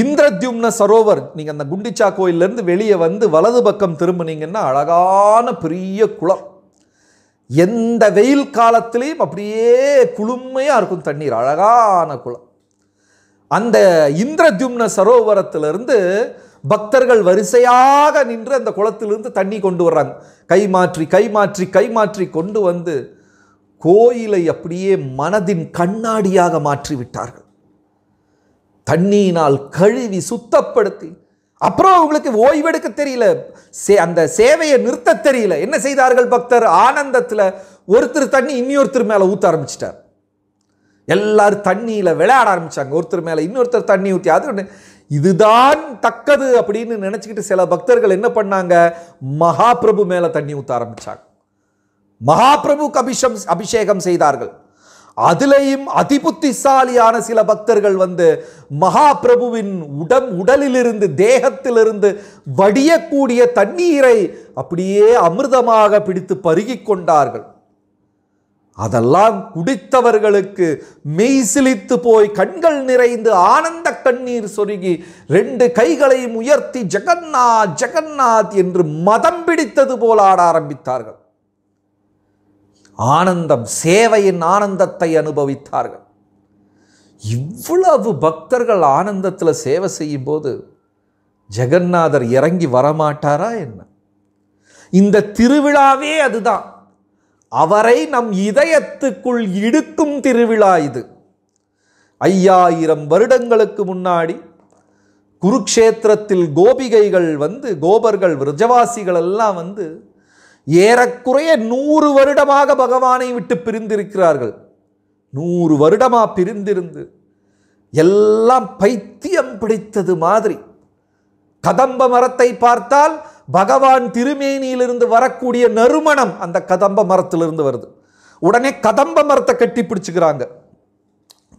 இந்திரத்யும்ன சரோவர் நீங்கள் அந்த குண்டிச்சா கோயிலேருந்து வெளியே வந்து வலது பக்கம் திரும்பினீங்கன்னா அழகான பெரிய குளம் எந்த வெயில் காலத்திலையும் அப்படியே குளுமையாக இருக்கும் தண்ணீர் அழகான குளம் அந்த இந்திரத்யும்ன சரோவரத்திலிருந்து பக்தர்கள் வரிசையாக நின்று அந்த குளத்திலிருந்து தண்ணி கொண்டு வர்றாங்க கை மாற்றி கை மாற்றி கை மாற்றி கொண்டு வந்து கோயிலை அப்படியே மனதின் கண்ணாடியாக மாற்றி விட்டார்கள் தண்ணியினால் கழுவி சுத்தப்படுத்தி அப்புறம் அவங்களுக்கு ஓய்வெடுக்க தெரியல சே அந்த சேவையை நிறுத்த தெரியல என்ன செய்தார்கள் பக்தர் ஆனந்தத்தில் ஒருத்தர் தண்ணி இன்னொருத்தர் மேலே ஊற்ற ஆரம்பிச்சிட்டார் எல்லாரும் தண்ணியில் விளையாட ஆரம்பித்தாங்க ஒருத்தர் மேலே இன்னொருத்தர் தண்ணி ஊற்றி அது இதுதான் தக்கது அப்படின்னு நினச்சிக்கிட்டு சில பக்தர்கள் என்ன பண்ணாங்க மகாபிரபு மேலே தண்ணி ஊற்ற ஆரம்பித்தாங்க மகாபிரபுக்கு அபிஷம் அபிஷேகம் செய்தார்கள் அதிலேயும் அதிபுத்திசாலியான சில பக்தர்கள் வந்து மகாபிரபுவின் உடம் உடலிலிருந்து தேகத்திலிருந்து வடியக்கூடிய தண்ணீரை அப்படியே அமிர்தமாக பிடித்து பருகி கொண்டார்கள் அதெல்லாம் குடித்தவர்களுக்கு மெய்சிலித்து போய் கண்கள் நிறைந்து ஆனந்த கண்ணீர் சொருகி ரெண்டு கைகளையும் உயர்த்தி ஜெகந்நாத் ஜெகந்நாத் என்று மதம் பிடித்தது போல ஆட ஆரம்பித்தார்கள் ஆனந்தம் சேவையின் ஆனந்தத்தை அனுபவித்தார்கள் இவ்வளவு பக்தர்கள் ஆனந்தத்தில் சேவை செய்யும்போது ஜெகநாதர் இறங்கி வரமாட்டாரா என்ன இந்த திருவிழாவே அதுதான் அவரை நம் இதயத்துக்குள் இடுக்கும் திருவிழா இது ஐயாயிரம் வருடங்களுக்கு முன்னாடி குருக்ஷேத்திரத்தில் கோபிகைகள் வந்து கோபர்கள் விரஜவாசிகள் எல்லாம் வந்து ஏறக்குறைய நூறு வருடமாக பகவானை விட்டு பிரிந்திருக்கிறார்கள் நூறு வருடமாக பிரிந்திருந்து எல்லாம் பைத்தியம் பிடித்தது மாதிரி கதம்ப மரத்தை பார்த்தால் பகவான் திருமேனியிலிருந்து வரக்கூடிய நறுமணம் அந்த கதம்ப மரத்திலிருந்து வருது உடனே கதம்ப மரத்தை கட்டி பிடிச்சுக்கிறாங்க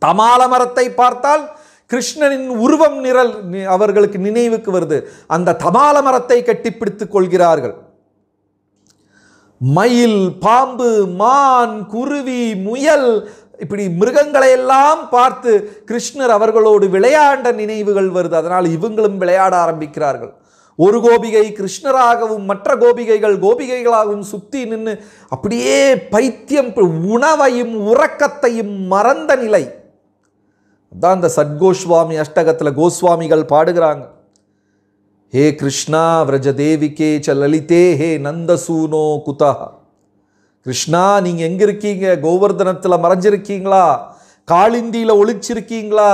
தமால மரத்தை பார்த்தால் கிருஷ்ணனின் உருவம் நிரல் அவர்களுக்கு நினைவுக்கு வருது அந்த தமால மரத்தை கட்டிப்பிடித்துக் கொள்கிறார்கள் மயில் பாம்பு மான் குருவி முயல் இப்படி மிருகங்களை எல்லாம் பார்த்து கிருஷ்ணர் அவர்களோடு விளையாண்ட நினைவுகள் வருது அதனால் இவங்களும் விளையாட ஆரம்பிக்கிறார்கள் ஒரு கோபிகை கிருஷ்ணராகவும் மற்ற கோபிகைகள் கோபிகைகளாகவும் சுற்றி நின்று அப்படியே பைத்தியம் உணவையும் உறக்கத்தையும் மறந்த நிலை அதான் இந்த சத்கோஸ்வாமி அஷ்டகத்தில் கோஸ்வாமிகள் பாடுகிறாங்க ஹே கிருஷ்ணா தேவிக்கே ச லலிதே ஹே நந்தசூனோ குதா கிருஷ்ணா நீங்கள் எங்கே இருக்கீங்க கோவர்தனத்தில் மறைஞ்சிருக்கீங்களா காளிந்தியில் ஒழிச்சிருக்கீங்களா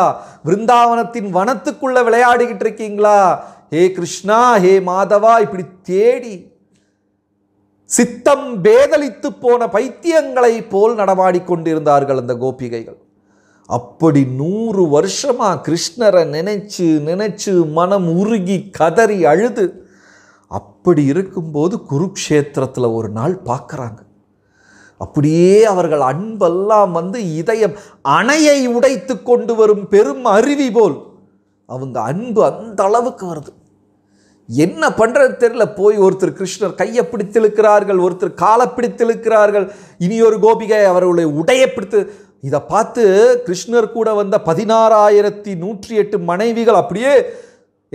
விருந்தாவனத்தின் வனத்துக்குள்ளே விளையாடிக்கிட்டு இருக்கீங்களா ஹே கிருஷ்ணா ஹே மாதவா இப்படி தேடி சித்தம் பேதலித்து போன பைத்தியங்களை போல் நடமாடிக்கொண்டிருந்தார்கள் அந்த கோபிகைகள் அப்படி நூறு வருஷமாக கிருஷ்ணரை நினைச்சு நினைச்சு மனம் உருகி கதறி அழுது அப்படி இருக்கும்போது குருக்ஷேத்திரத்தில் ஒரு நாள் பார்க்குறாங்க அப்படியே அவர்கள் அன்பெல்லாம் வந்து இதயம் அணையை உடைத்து கொண்டு வரும் பெரும் அருவி போல் அவங்க அன்பு அந்த அளவுக்கு வருது என்ன பண்ணுறது தெரில போய் ஒருத்தர் கிருஷ்ணர் கையை பிடித்திருக்கிறார்கள் ஒருத்தர் காலை பிடித்திருக்கிறார்கள் இனி ஒரு கோபிகை அவர்களுடைய உடையை பிடித்து இதை பார்த்து கிருஷ்ணர் கூட வந்த பதினாறாயிரத்தி நூற்றி எட்டு மனைவிகள் அப்படியே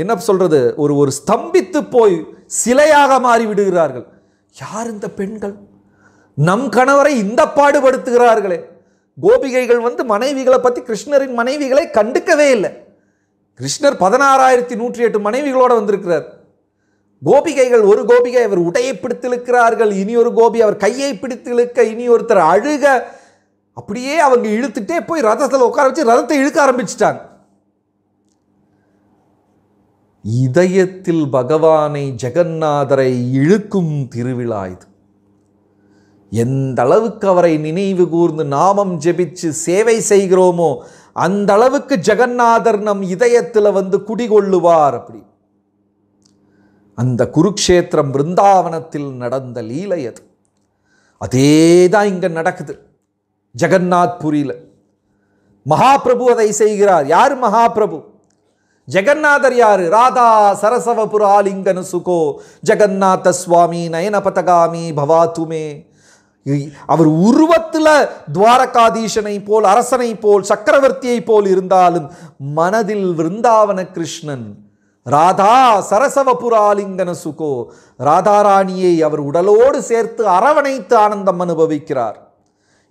என்ன சொல்கிறது ஒரு ஒரு ஸ்தம்பித்து போய் சிலையாக மாறி விடுகிறார்கள் யார் இந்த பெண்கள் நம் கணவரை இந்த பாடுபடுத்துகிறார்களே கோபிகைகள் வந்து மனைவிகளை பற்றி கிருஷ்ணரின் மனைவிகளை கண்டுக்கவே இல்லை கிருஷ்ணர் பதினாறாயிரத்தி நூற்றி எட்டு மனைவிகளோடு வந்திருக்கிறார் கோபிகைகள் ஒரு கோபிகை அவர் உடையை இழுக்கிறார்கள் இனி ஒரு கோபி அவர் கையை இழுக்க இனி ஒருத்தர் அழுக அப்படியே அவங்க இழுத்துட்டே போய் ரதத்தில் உட்கார வச்சு ரதத்தை இழுக்க ஆரம்பிச்சிட்டாங்க இதயத்தில் பகவானை ஜெகநாதரை இழுக்கும் திருவிழா இது எந்த அளவுக்கு அவரை நினைவு கூர்ந்து நாமம் ஜெபிச்சு சேவை செய்கிறோமோ அந்த அளவுக்கு ஜெகநாதர் நம் இதயத்தில் வந்து குடிகொள்ளுவார் அப்படி அந்த குருக்ஷேத்திரம் பிருந்தாவனத்தில் நடந்த லீலை அது அதே தான் இங்கே நடக்குது ஜெகநாத் புரியில் மகாபிரபு அதை செய்கிறார் யார் மகாபிரபு ஜெகநாதர் யாரு ராதா சரசவபுராலிங்கனு சுகோ ஜெகநாத சுவாமி நயன பதகாமி பவாத்துமே அவர் உருவத்தில் துவாரகாதீசனை போல் அரசனை போல் சக்கரவர்த்தியை போல் இருந்தாலும் மனதில் விருந்தாவன கிருஷ்ணன் ராதா சரசவபுராலிங்கன சுகோ ராதாராணியை அவர் உடலோடு சேர்த்து அரவணைத்து ஆனந்தம் அனுபவிக்கிறார்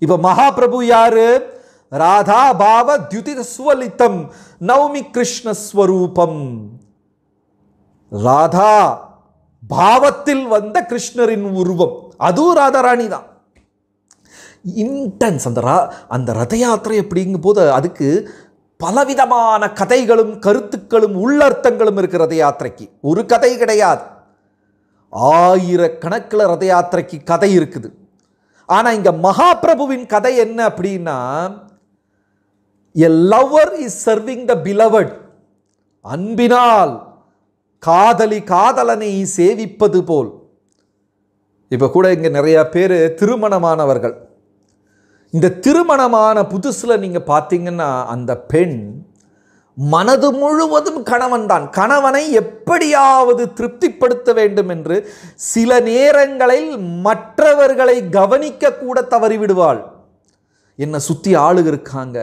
இப்போ மகாபிரபு யாரு ராதா பாவ தியுதித சுவலித்தம் நவமி கிருஷ்ணஸ்வரூபம் ராதா பாவத்தில் வந்த கிருஷ்ணரின் உருவம் அதுவும் ராதாராணி தான் இன்டென்ஸ் அந்த ரா அந்த ரத யாத்திரை அப்படிங்கும் போது அதுக்கு பலவிதமான கதைகளும் கருத்துக்களும் உள்ளர்த்தங்களும் இருக்குது ரத யாத்திரைக்கு ஒரு கதை கிடையாது ஆயிரக்கணக்கில் ரத யாத்திரைக்கு கதை இருக்குது ஆனால் இங்கே மகாபிரபுவின் கதை என்ன அப்படின்னா a lover is serving the beloved அன்பினால் காதலி காதலனை சேவிப்பது போல் இப்போ கூட இங்கே நிறையா பேர் திருமணமானவர்கள் இந்த திருமணமான புதுசில் நீங்கள் பார்த்தீங்கன்னா அந்த பெண் மனது முழுவதும் கணவன் தான் கணவனை எப்படியாவது திருப்திப்படுத்த வேண்டும் என்று சில நேரங்களில் மற்றவர்களை கவனிக்க கூட தவறிவிடுவாள் என்னை சுற்றி ஆளுக இருக்காங்க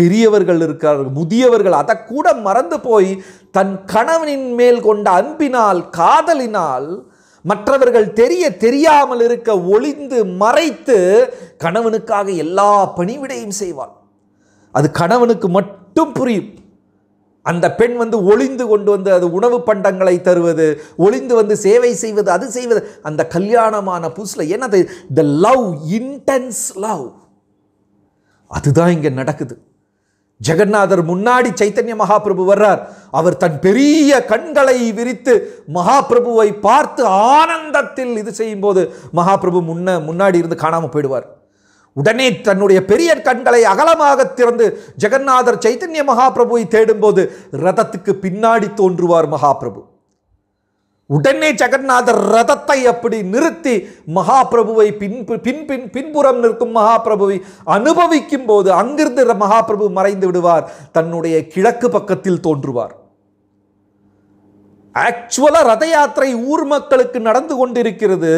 பெரியவர்கள் இருக்கிறார்கள் முதியவர்கள் அதை கூட மறந்து போய் தன் கணவனின் மேல் கொண்ட அன்பினால் காதலினால் மற்றவர்கள் தெரிய தெரியாமல் இருக்க ஒளிந்து மறைத்து கணவனுக்காக எல்லா பணிவிடையும் செய்வாள் அது கணவனுக்கு மட்டும் புரியும் அந்த பெண் வந்து ஒளிந்து கொண்டு வந்து அது உணவு பண்டங்களை தருவது ஒளிந்து வந்து சேவை செய்வது அது செய்வது அந்த கல்யாணமான புதுசில் என்னது த லவ் இன்டென்ஸ் லவ் அதுதான் இங்கே நடக்குது ஜெகநாதர் முன்னாடி சைத்தன்ய மகாபிரபு வர்றார் அவர் தன் பெரிய கண்களை விரித்து மகாபிரபுவை பார்த்து ஆனந்தத்தில் இது செய்யும்போது மகாபிரபு முன்ன முன்னாடி இருந்து காணாமல் போயிடுவார் உடனே தன்னுடைய பெரிய கண்களை அகலமாக திறந்து ஜெகநாதர் சைத்தன்ய மகாபிரபுவை தேடும்போது ரதத்துக்கு பின்னாடி தோன்றுவார் மகாபிரபு உடனே ஜெகநாதர் ரதத்தை அப்படி நிறுத்தி மகாபிரபுவை பின்பு பின் பின் பின்புறம் நிற்கும் மகாபிரபுவை அனுபவிக்கும் போது அங்கிருந்து மகாபிரபு மறைந்து விடுவார் தன்னுடைய கிழக்கு பக்கத்தில் தோன்றுவார் ஆக்சுவலாக ரத யாத்திரை ஊர் மக்களுக்கு நடந்து கொண்டிருக்கிறது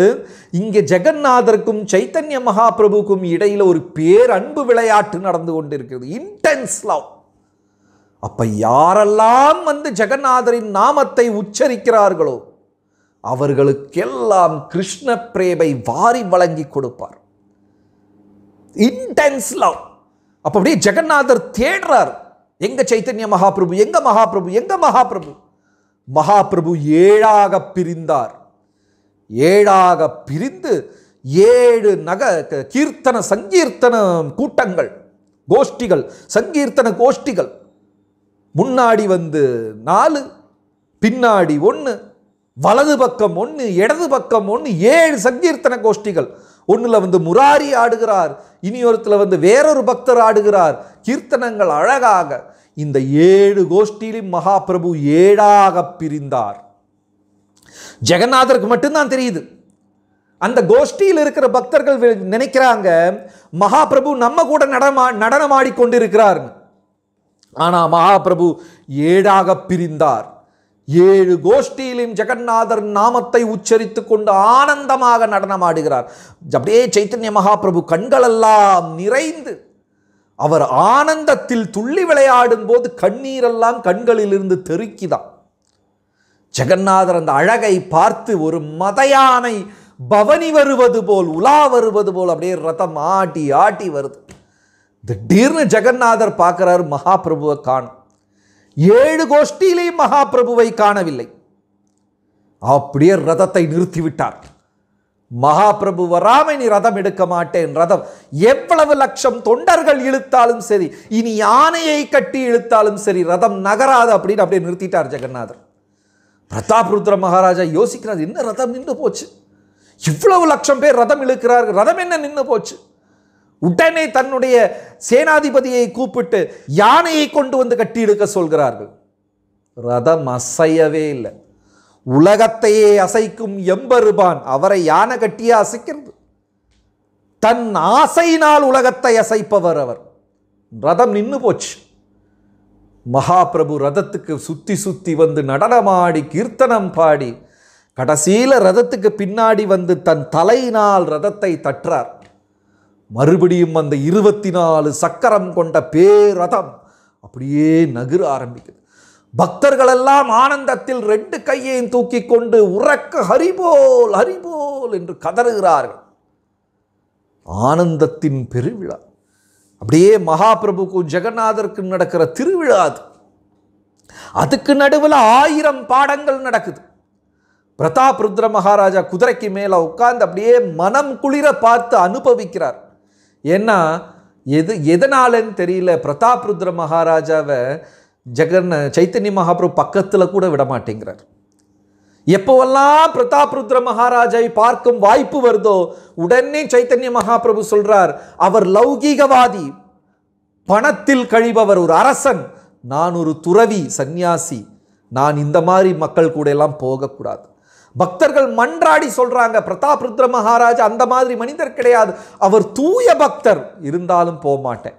இங்கே ஜெகநாதருக்கும் சைத்தன்ய மகாபிரபுக்கும் இடையில் ஒரு பேர் அன்பு விளையாட்டு நடந்து கொண்டிருக்கிறது இன்டென்ஸ் லவ் அப்போ யாரெல்லாம் வந்து ஜெகநாதரின் நாமத்தை உச்சரிக்கிறார்களோ அவர்களுக்கெல்லாம் கிருஷ்ண பிரேமை வாரி வழங்கி கொடுப்பார் இன்டென்ஸ் லவ் அப்போ அப்படியே ஜெகநாதர் தேடுறார் எங்க சைத்தன்ய மகாபிரபு எங்க மகாபிரபு எங்க மகாபிரபு மகாபிரபு ஏழாக பிரிந்தார் ஏழாக பிரிந்து ஏழு நக கீர்த்தன சங்கீர்த்தன கூட்டங்கள் கோஷ்டிகள் சங்கீர்த்தன கோஷ்டிகள் முன்னாடி வந்து நாலு பின்னாடி ஒன்று வலது பக்கம் ஒன்று இடது பக்கம் ஒன்று ஏழு சங்கீர்த்தன கோஷ்டிகள் ஒன்றில் வந்து முராரி ஆடுகிறார் இனி வந்து வேறொரு பக்தர் ஆடுகிறார் கீர்த்தனங்கள் அழகாக இந்த ஏழு கோஷ்டியிலும் மகாபிரபு ஏழாக பிரிந்தார் ஜெகநாதருக்கு மட்டும்தான் தெரியுது அந்த கோஷ்டியில் இருக்கிற பக்தர்கள் நினைக்கிறாங்க மகாபிரபு நம்ம கூட நடமா நடனமாடி கொண்டிருக்கிறார் ஆனால் மகாபிரபு ஏழாக பிரிந்தார் ஏழு கோஷ்டியிலும் ஜெகநாதர் நாமத்தை உச்சரித்து கொண்டு ஆனந்தமாக நடனமாடுகிறார் அப்படியே சைத்தன்ய மகாபிரபு கண்களெல்லாம் நிறைந்து அவர் ஆனந்தத்தில் துள்ளி விளையாடும் போது கண்ணீரெல்லாம் கண்களிலிருந்து தெருக்கிதான் ஜெகநாதர் அந்த அழகை பார்த்து ஒரு மதையானை பவனி வருவது போல் உலா வருவது போல் அப்படியே ரதம் ஆட்டி ஆட்டி வருது திடீர்னு ஜெகநாதர் பார்க்குறாரு மகாபிரபுவை காணும் ஏழு கோஷ்டியிலேயும் மகாபிரபுவை காணவில்லை அப்படியே ரதத்தை நிறுத்திவிட்டார் மகாபிரபு வராமை நீ ரதம் எடுக்க மாட்டேன் ரதம் எவ்வளவு லட்சம் தொண்டர்கள் இழுத்தாலும் சரி இனி யானையை கட்டி இழுத்தாலும் சரி ரதம் நகராது அப்படின்னு அப்படியே நிறுத்திட்டார் ஜெகநாதர் பிரதாப் ருத்ர மகாராஜா யோசிக்கிறார் என்ன ரதம் நின்று போச்சு இவ்வளவு லட்சம் பேர் ரதம் இழுக்கிறார்கள் ரதம் என்ன நின்று போச்சு உடனே தன்னுடைய சேனாதிபதியை கூப்பிட்டு யானையை கொண்டு வந்து கட்டி இழுக்க சொல்கிறார்கள் ரதம் அசையவே இல்லை உலகத்தையே அசைக்கும் எம்பருபான் அவரை யானை கட்டியே அசைக்கிறது தன் ஆசையினால் உலகத்தை அசைப்பவர் அவர் ரதம் நின்று போச்சு மகாபிரபு ரதத்துக்கு சுற்றி சுற்றி வந்து நடனமாடி கீர்த்தனம் பாடி கடைசியில் ரதத்துக்கு பின்னாடி வந்து தன் தலையினால் ரதத்தை தற்றார் மறுபடியும் அந்த இருபத்தி நாலு சக்கரம் கொண்ட பேரதம் அப்படியே நகர ஆரம்பிக்குது பக்தர்களெல்லாம் ஆனந்தத்தில் ரெண்டு கையையும் தூக்கி கொண்டு உறக்க ஹரிபோல் ஹரிபோல் என்று கதறுகிறார்கள் ஆனந்தத்தின் பெருவிழா அப்படியே மகாபிரபுக்கும் ஜெகநாதருக்கும் நடக்கிற திருவிழா அது அதுக்கு நடுவில் ஆயிரம் பாடங்கள் நடக்குது பிரதாப் ருத்ர மகாராஜா குதிரைக்கு மேலே உட்கார்ந்து அப்படியே மனம் குளிர பார்த்து அனுபவிக்கிறார் ஏன்னா எது எதனாலன்னு தெரியல பிரதாப் ருத்ர மகாராஜாவை ஜெகன் சைத்தன்ய மகாபிரபு பக்கத்தில் கூட விடமாட்டேங்கிறார் எப்போவெல்லாம் பிரதாப்ருத்ர மகாராஜாவை பார்க்கும் வாய்ப்பு வருதோ உடனே சைத்தன்ய மகாபிரபு சொல்றார் அவர் லௌகீகவாதி பணத்தில் கழிபவர் ஒரு அரசன் நான் ஒரு துறவி சந்நியாசி நான் இந்த மாதிரி மக்கள் கூட எல்லாம் போகக்கூடாது பக்தர்கள் மன்றாடி சொல்றாங்க பிரதாப் ருத்ர மகாராஜ் அந்த மாதிரி மனிதர் கிடையாது அவர் தூய பக்தர் இருந்தாலும் போக மாட்டேன்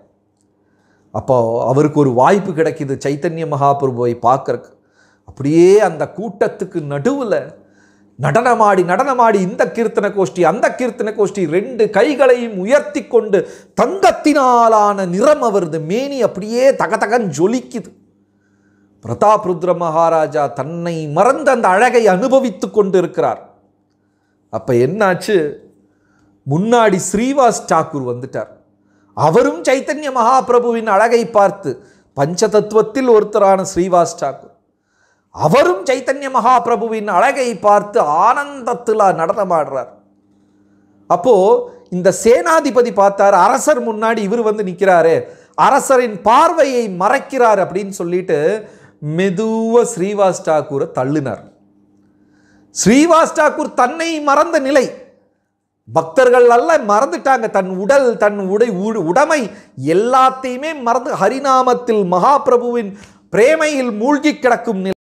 அப்போ அவருக்கு ஒரு வாய்ப்பு கிடைக்கிது சைத்தன்ய மகாபிரபுவை பார்க்கறக்கு அப்படியே அந்த கூட்டத்துக்கு நடுவில் நடனமாடி நடனமாடி இந்த கீர்த்தன கோஷ்டி அந்த கீர்த்தன கோஷ்டி ரெண்டு கைகளையும் உயர்த்தி கொண்டு தங்கத்தினாலான நிறம் அவரது மேனி அப்படியே தகதகன் ஜொலிக்குது பிரதாப் ருத்ர மகாராஜா தன்னை மறந்த அந்த அழகை அனுபவித்து கொண்டு இருக்கிறார் அப்போ என்னாச்சு முன்னாடி ஸ்ரீவாஸ் டாக்கூர் வந்துட்டார் அவரும் சைத்தன்ய மகாபிரபுவின் அழகை பார்த்து பஞ்ச தத்துவத்தில் ஒருத்தரான ஸ்ரீவாஸ் டாக்கூர் அவரும் சைத்தன்ய மகாபிரபுவின் அழகை பார்த்து ஆனந்தத்தில் நடனமாடுறார் அப்போது இந்த சேனாதிபதி பார்த்தார் அரசர் முன்னாடி இவர் வந்து நிற்கிறாரு அரசரின் பார்வையை மறைக்கிறார் அப்படின்னு சொல்லிட்டு மெதுவ ஸ்ரீவாஸ் டாக்கூரை தள்ளினார் ஸ்ரீவாஸ் டாக்கூர் தன்னை மறந்த நிலை பக்தர்கள் அல்ல மறந்துட்டாங்க தன் உடல் தன் உடை உடைமை எல்லாத்தையுமே மறந்து ஹரிநாமத்தில் மகாபிரபுவின் பிரேமையில் மூழ்கி கிடக்கும் நிலை